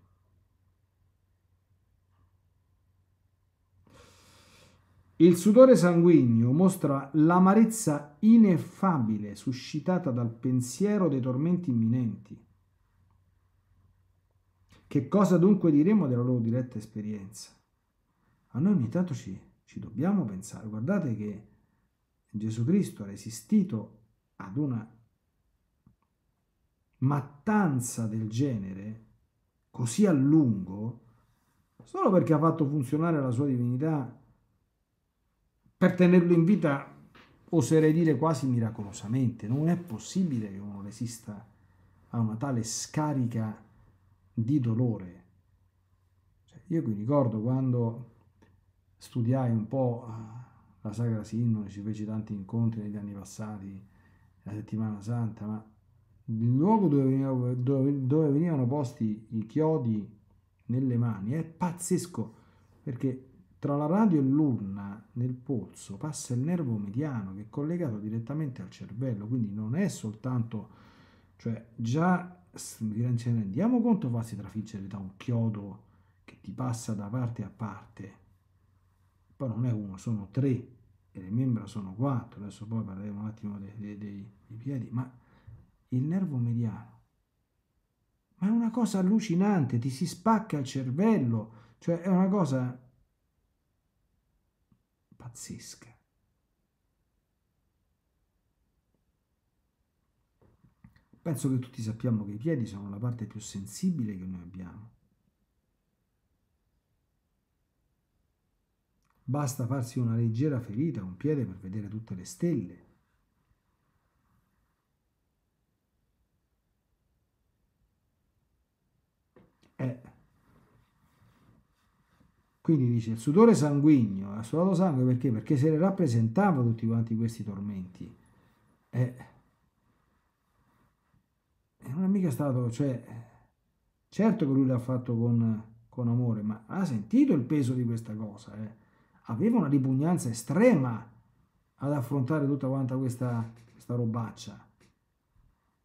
Il sudore sanguigno mostra l'amarezza ineffabile suscitata dal pensiero dei tormenti imminenti che cosa dunque diremo della loro diretta esperienza? A noi ogni tanto ci, ci dobbiamo pensare. Guardate che Gesù Cristo ha resistito ad una mattanza del genere così a lungo solo perché ha fatto funzionare la sua divinità per tenerlo in vita, oserei dire quasi miracolosamente. Non è possibile che uno resista a una tale scarica di di dolore. Cioè, io qui ricordo quando studiai un po' la Sacra Sindone, ci feci tanti incontri negli anni passati, la settimana santa, ma il luogo dove, veniva, dove, dove venivano posti i chiodi nelle mani è pazzesco, perché tra la radio e l'urna nel polso passa il nervo mediano che è collegato direttamente al cervello, quindi non è soltanto, cioè già non ce ne rendiamo conto farsi trafiggere da un chiodo che ti passa da parte a parte. Poi non è uno, sono tre e le membra sono quattro. Adesso poi parleremo un attimo dei, dei, dei piedi, ma il nervo mediano. Ma è una cosa allucinante, ti si spacca il cervello, cioè è una cosa pazzesca. Penso che tutti sappiamo che i piedi sono la parte più sensibile che noi abbiamo. Basta farsi una leggera ferita a un piede per vedere tutte le stelle. Eh. Quindi dice il sudore sanguigno, ha sudato sangue perché? Perché se ne rappresentava tutti quanti questi tormenti. Eh. Eh, non è mica stato, cioè, certo che lui l'ha fatto con, con amore, ma ha sentito il peso di questa cosa, eh? aveva una ripugnanza estrema ad affrontare tutta quanta questa, questa robaccia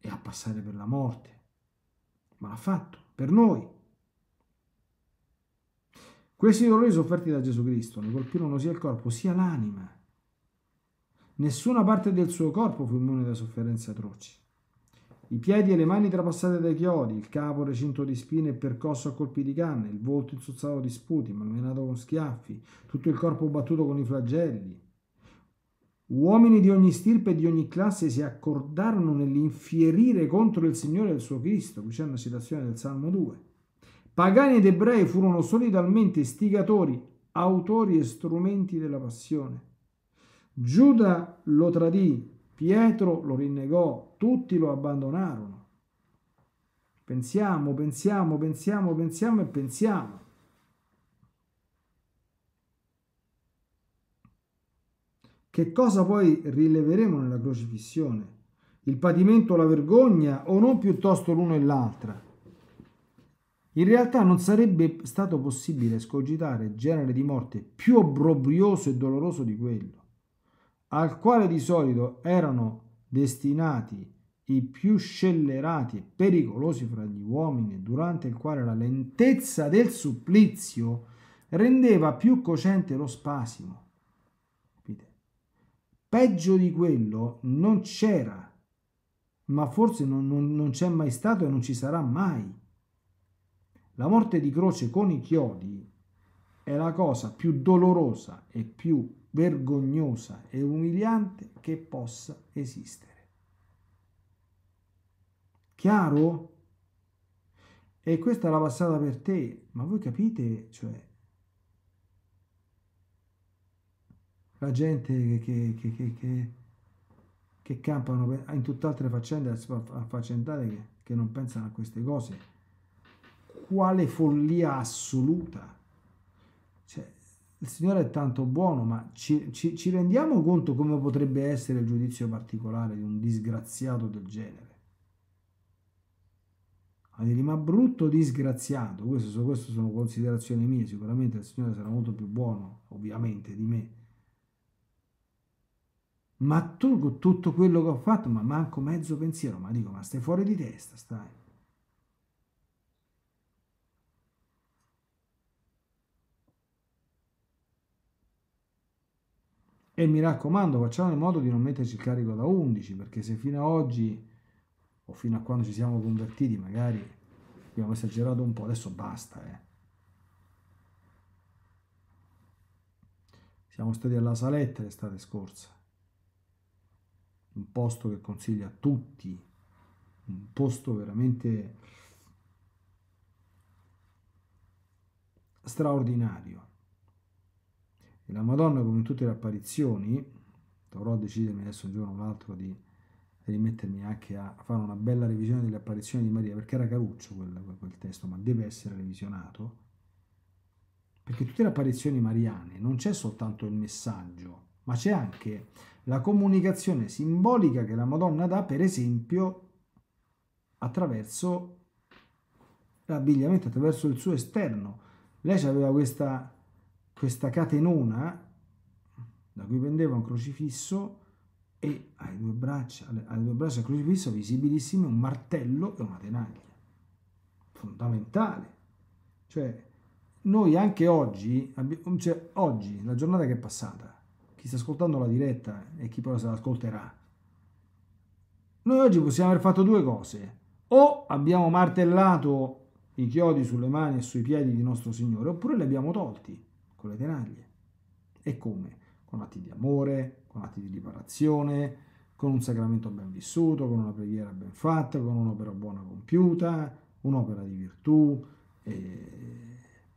e a passare per la morte, ma l'ha fatto per noi. Questi dolori sofferti da Gesù Cristo ne colpirono sia il corpo sia l'anima. Nessuna parte del suo corpo fu immune da sofferenze atroci. I piedi e le mani trapassate dai chiodi, il capo recinto di spine e percosso a colpi di canne, il volto insozzato di sputi, malmenato con schiaffi, tutto il corpo battuto con i flagelli. Uomini di ogni stirpe e di ogni classe si accordarono nell'infierire contro il Signore e il suo Cristo, qui c'è una citazione del Salmo 2. Pagani ed ebrei furono solidalmente istigatori, autori e strumenti della passione. Giuda lo tradì, Pietro lo rinnegò, tutti lo abbandonarono. Pensiamo, pensiamo, pensiamo, pensiamo e pensiamo. Che cosa poi rileveremo nella crocifissione? Il patimento, la vergogna o non piuttosto l'uno e l'altra? In realtà non sarebbe stato possibile escogitare genere di morte più obbrobrioso e doloroso di quello al quale di solito erano destinati i più scellerati e pericolosi fra gli uomini, durante il quale la lentezza del supplizio rendeva più cocente lo spasimo. Capite? Peggio di quello non c'era, ma forse non, non, non c'è mai stato e non ci sarà mai. La morte di croce con i chiodi è la cosa più dolorosa e più vergognosa e umiliante che possa esistere. Chiaro? E questa è la passata per te, ma voi capite, cioè, la gente che, che, che, che, che campano in tutt'altre faccende affaccendate che, che non pensano a queste cose. Quale follia assoluta! Cioè, il Signore è tanto buono, ma ci, ci, ci, rendiamo conto come potrebbe essere il giudizio particolare di un disgraziato del genere? Ma brutto disgraziato, queste, queste sono considerazioni mie, sicuramente il Signore sarà molto più buono, ovviamente, di me. Ma tu con tutto quello che ho fatto, ma manco mezzo pensiero, ma dico, ma stai fuori di testa, stai. E mi raccomando, facciamo in modo di non metterci il carico da 11, perché se fino a oggi o fino a quando ci siamo convertiti magari abbiamo esagerato un po', adesso basta. Eh. Siamo stati alla Saletta l'estate scorsa, un posto che consiglio a tutti, un posto veramente straordinario la Madonna, come in tutte le apparizioni, dovrò decidermi adesso un giorno o l'altro di rimettermi anche a fare una bella revisione delle apparizioni di Maria, perché era caruccio quel, quel testo, ma deve essere revisionato, perché tutte le apparizioni mariane non c'è soltanto il messaggio, ma c'è anche la comunicazione simbolica che la Madonna dà, per esempio, attraverso l'abbigliamento, attraverso il suo esterno. Lei aveva questa questa catenona da cui pendeva un crocifisso e ai due braccia, alle, due braccia del crocifisso visibilissime un martello e una tenaglia. Fondamentale. Cioè, noi anche oggi, cioè oggi, la giornata che è passata, chi sta ascoltando la diretta e chi poi se la ascolterà, noi oggi possiamo aver fatto due cose. O abbiamo martellato i chiodi sulle mani e sui piedi di nostro Signore, oppure li abbiamo tolti con le tenaglie. E come? Con atti di amore, con atti di riparazione, con un sacramento ben vissuto, con una preghiera ben fatta, con un'opera buona compiuta, un'opera di virtù, eh,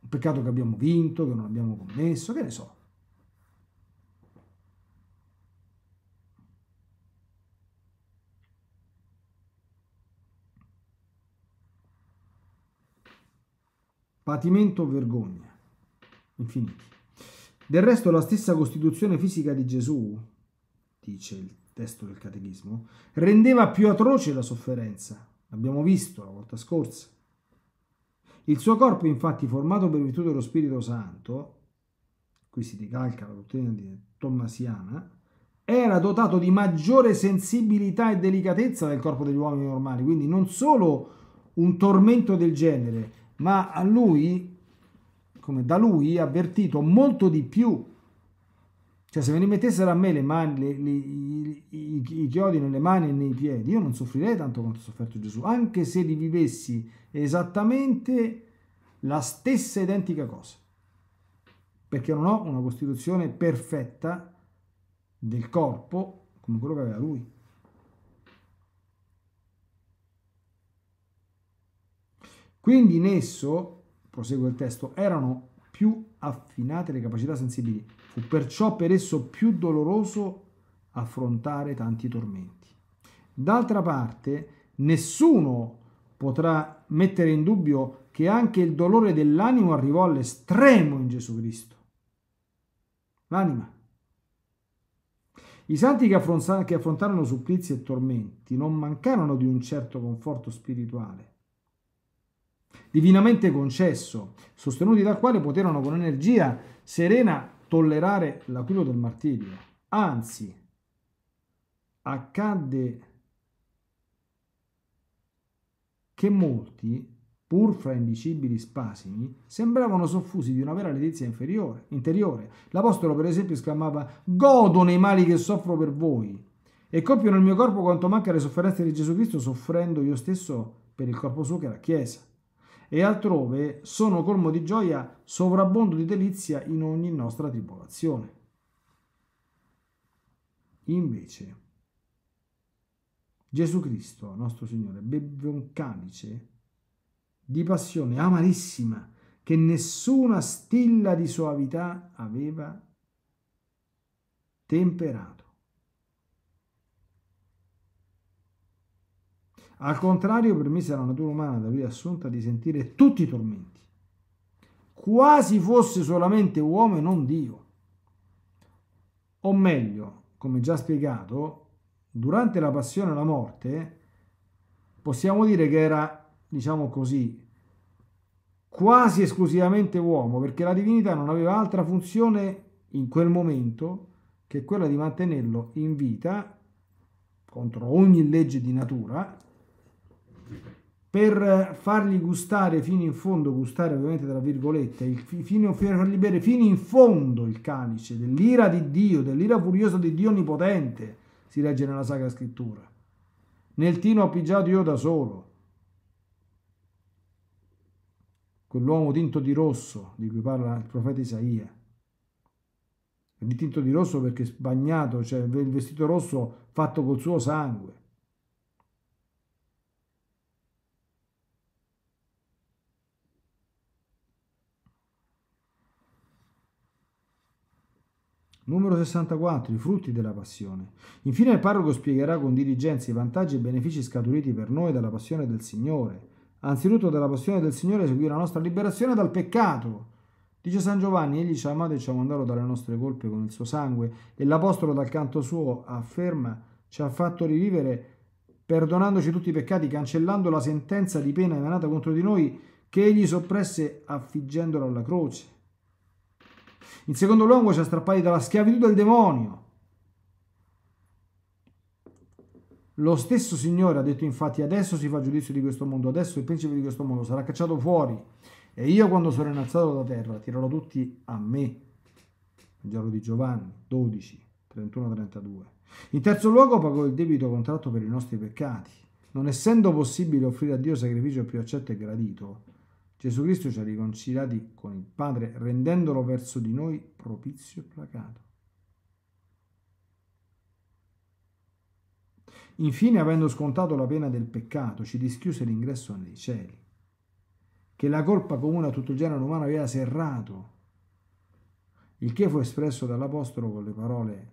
un peccato che abbiamo vinto, che non abbiamo commesso, che ne so. Patimento o vergogna infiniti. Del resto la stessa costituzione fisica di Gesù, dice il testo del Catechismo, rendeva più atroce la sofferenza, l'abbiamo visto la volta scorsa. Il suo corpo, infatti, formato per virtù dello Spirito Santo, qui si ricalca la dottrina di Tommasiana, era dotato di maggiore sensibilità e delicatezza del corpo degli uomini normali, quindi non solo un tormento del genere, ma a lui come da lui avvertito molto di più. Cioè se mi mettessero a me le mani, le, le, i, i, i, chiodi nelle mani e nei piedi, io non soffrirei tanto quanto ha sofferto Gesù, anche se rivivessi esattamente la stessa identica cosa. Perché non ho una costituzione perfetta del corpo come quello che aveva lui. Quindi in esso prosegue il testo, erano più affinate le capacità sensibili, fu perciò per esso più doloroso affrontare tanti tormenti. D'altra parte, nessuno potrà mettere in dubbio che anche il dolore dell'animo arrivò all'estremo in Gesù Cristo. L'anima. I santi che, affrontarono supplizi e tormenti non mancarono di un certo conforto spirituale, divinamente concesso, sostenuti dal quale poterono con energia serena tollerare l'aquilo del martirio. Anzi, accadde che molti, pur fra indicibili spasimi, sembravano soffusi di una vera letizia interiore. L'Apostolo, per esempio, esclamava: Godo nei mali che soffro per voi e compio nel mio corpo quanto manca le sofferenze di Gesù Cristo, soffrendo io stesso per il corpo suo che è la Chiesa e altrove sono colmo di gioia, sovrabbondo di delizia in ogni nostra tribolazione. Invece, Gesù Cristo, nostro Signore, beve un calice di passione amarissima che nessuna stilla di soavità aveva temperato. Al contrario, permise alla natura umana da lui assunta di sentire tutti i tormenti, quasi fosse solamente uomo e non Dio. O meglio, come già spiegato, durante la passione e la morte, possiamo dire che era, diciamo così, quasi esclusivamente uomo, perché la divinità non aveva altra funzione in quel momento che quella di mantenerlo in vita contro ogni legge di natura per fargli gustare fino in fondo, gustare ovviamente tra virgolette, il, fino, fargli bere fino in fondo il calice dell'ira di Dio, dell'ira furiosa di Dio Onnipotente, si legge nella Sacra Scrittura. Nel tino appiggiato io da solo. Quell'uomo tinto di rosso di cui parla il profeta Isaia. Quindi tinto di rosso perché sbagnato, cioè il vestito rosso fatto col suo sangue Numero 64. I frutti della passione. Infine il parroco spiegherà con diligenza i vantaggi e i benefici scaturiti per noi dalla passione del Signore. Anzitutto dalla passione del Signore seguì la nostra liberazione dal peccato. Dice San Giovanni, egli ci ha amato e ci ha mandato dalle nostre colpe con il suo sangue e l'Apostolo dal canto suo afferma ci ha fatto rivivere perdonandoci tutti i peccati, cancellando la sentenza di pena emanata contro di noi che egli soppresse affiggendola alla croce. In secondo luogo ci ha strappati dalla schiavitù del demonio. Lo stesso Signore ha detto infatti adesso si fa giudizio di questo mondo, adesso il principe di questo mondo sarà cacciato fuori e io quando sarò innalzato da terra tirerò tutti a me. Vangelo di Giovanni 12, 31-32. In terzo luogo pagò il debito contratto per i nostri peccati. Non essendo possibile offrire a Dio sacrificio più accetto e gradito, Gesù Cristo ci ha riconciliati con il Padre, rendendolo verso di noi propizio e placato. Infine, avendo scontato la pena del peccato, ci dischiuse l'ingresso nei cieli, che la colpa comune a tutto il genere umano aveva serrato, il che fu espresso dall'Apostolo con le parole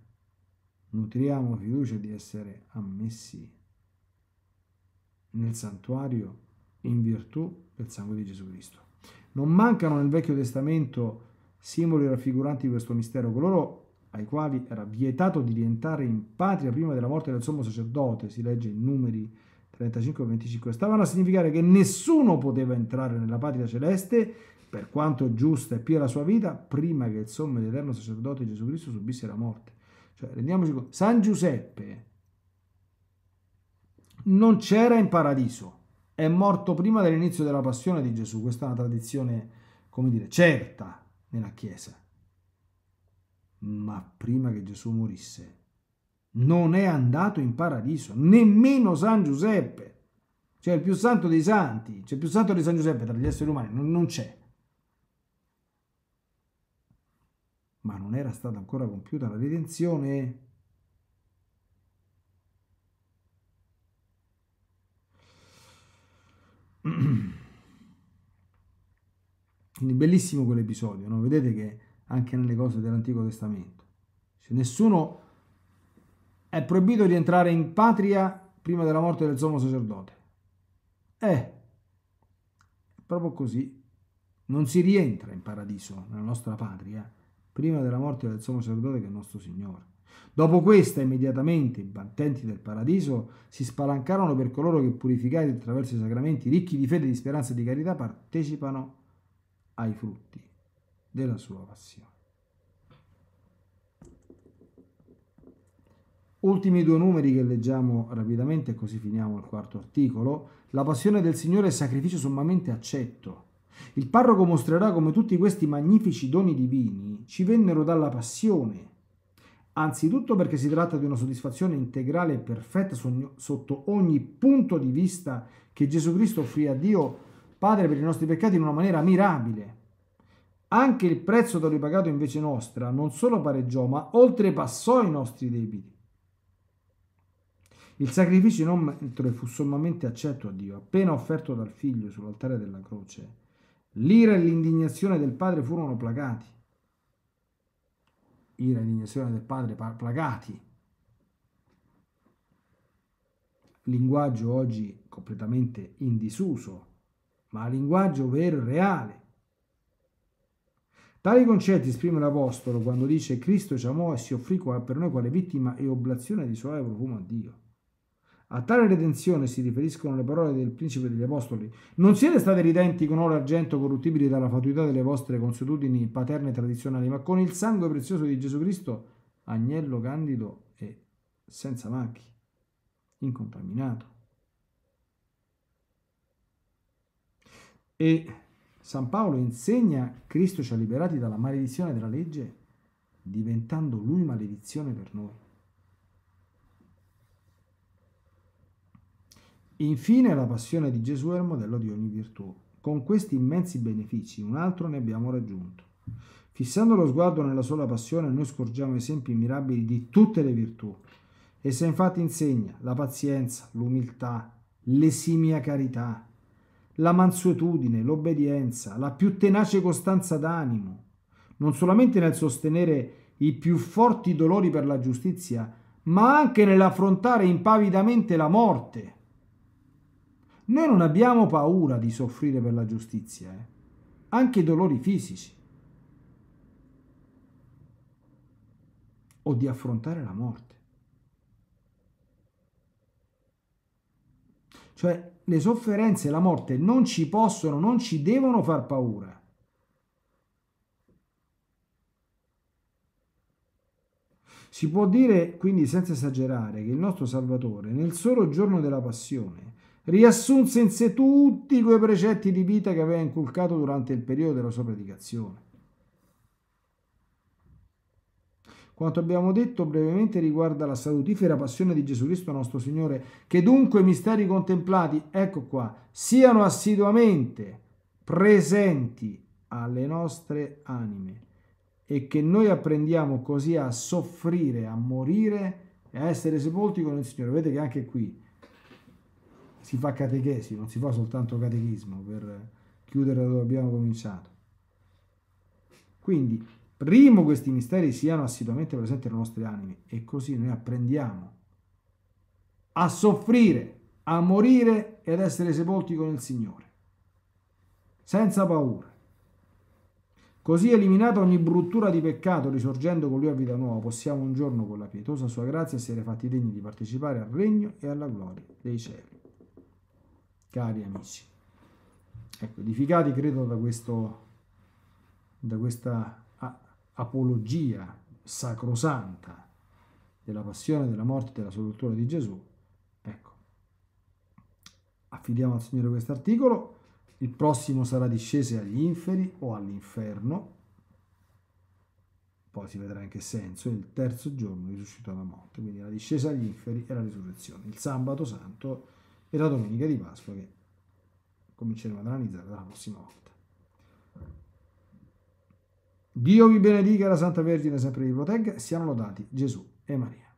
nutriamo fiducia di essere ammessi nel santuario in virtù del sangue di Gesù Cristo. Non mancano nel Vecchio Testamento simboli raffiguranti questo mistero, coloro ai quali era vietato di rientrare in patria prima della morte del sommo sacerdote, si legge in numeri 35-25, stavano a significare che nessuno poteva entrare nella patria celeste, per quanto giusta e pia la sua vita, prima che il sommo ed eterno sacerdote Gesù Cristo subisse la morte. Cioè, rendiamoci conto, San Giuseppe non c'era in paradiso è morto prima dell'inizio della passione di Gesù. Questa è una tradizione, come dire, certa nella Chiesa. Ma prima che Gesù morisse, non è andato in paradiso, nemmeno San Giuseppe. Cioè il più santo dei santi, cioè il più santo di San Giuseppe tra gli esseri umani, non, non c'è. Ma non era stata ancora compiuta la redenzione Quindi bellissimo quell'episodio, no? vedete che anche nelle cose dell'Antico Testamento. Cioè, nessuno è proibito di entrare in patria prima della morte del sommo sacerdote. Eh, proprio così. Non si rientra in paradiso, nella nostra patria, prima della morte del sommo sacerdote che è il nostro Signore. Dopo questa, immediatamente i battenti del paradiso si spalancarono per coloro che, purificati attraverso i sacramenti, ricchi di fede, di speranza e di carità, partecipano ai frutti della sua passione. Ultimi due numeri che leggiamo rapidamente e così finiamo il quarto articolo. La passione del Signore è sacrificio sommamente accetto. Il parroco mostrerà come tutti questi magnifici doni divini ci vennero dalla passione anzitutto perché si tratta di una soddisfazione integrale e perfetta sotto ogni punto di vista che Gesù Cristo offrì a Dio Padre per i nostri peccati in una maniera mirabile. Anche il prezzo da lui pagato invece nostra non solo pareggiò, ma oltrepassò i nostri debiti. Il sacrificio inoltre fu sommamente accetto a Dio, appena offerto dal Figlio sull'altare della croce. L'ira e l'indignazione del Padre furono placati ira e indignazione del padre plagati. Linguaggio oggi completamente in disuso, ma linguaggio vero e reale. Tali concetti esprime l'Apostolo quando dice Cristo ci amò e si offrì per noi quale vittima e oblazione di suave profumo a Dio. A tale redenzione si riferiscono le parole del principe degli apostoli. Non siete stati ridenti con oro e argento corruttibili dalla fatuità delle vostre consuetudini paterne tradizionali, ma con il sangue prezioso di Gesù Cristo, agnello candido e senza macchi, incontaminato. E San Paolo insegna Cristo ci ha liberati dalla maledizione della legge, diventando lui maledizione per noi. Infine la passione di Gesù è il modello di ogni virtù. Con questi immensi benefici un altro ne abbiamo raggiunto. Fissando lo sguardo nella sola passione noi scorgiamo esempi mirabili di tutte le virtù. Essa infatti insegna la pazienza, l'umiltà, l'esimia carità, la mansuetudine, l'obbedienza, la più tenace costanza d'animo, non solamente nel sostenere i più forti dolori per la giustizia, ma anche nell'affrontare impavidamente la morte. Noi non abbiamo paura di soffrire per la giustizia, eh? anche i dolori fisici, o di affrontare la morte. Cioè le sofferenze e la morte non ci possono, non ci devono far paura. Si può dire, quindi senza esagerare, che il nostro Salvatore nel solo giorno della passione riassunse in sé tutti quei precetti di vita che aveva inculcato durante il periodo della sua predicazione. Quanto abbiamo detto brevemente riguarda la salutifera passione di Gesù Cristo nostro Signore, che dunque i misteri contemplati, ecco qua, siano assiduamente presenti alle nostre anime e che noi apprendiamo così a soffrire, a morire e a essere sepolti con il Signore. Vedete che anche qui si fa catechesi, non si fa soltanto catechismo per chiudere da dove abbiamo cominciato. Quindi, primo questi misteri siano assiduamente presenti nelle nostre anime e così noi apprendiamo a soffrire, a morire e ad essere sepolti con il Signore, senza paura. Così eliminata ogni bruttura di peccato, risorgendo con lui a vita nuova, possiamo un giorno con la pietosa sua grazia essere fatti degni di partecipare al regno e alla gloria dei cieli cari amici. Ecco, edificati credo da, questo, da questa apologia sacrosanta della passione, della morte e della sepoltura di Gesù. Ecco, affidiamo al Signore questo articolo. Il prossimo sarà discese agli inferi o all'inferno. Poi si vedrà in che senso. Il terzo giorno risuscitò da morte. Quindi la discesa agli inferi e la risurrezione. Il sabato santo e la domenica di Pasqua che cominceremo ad analizzare la prossima volta. Dio vi benedica, la Santa Vergine sempre vi protegga, siano lodati Gesù e Maria.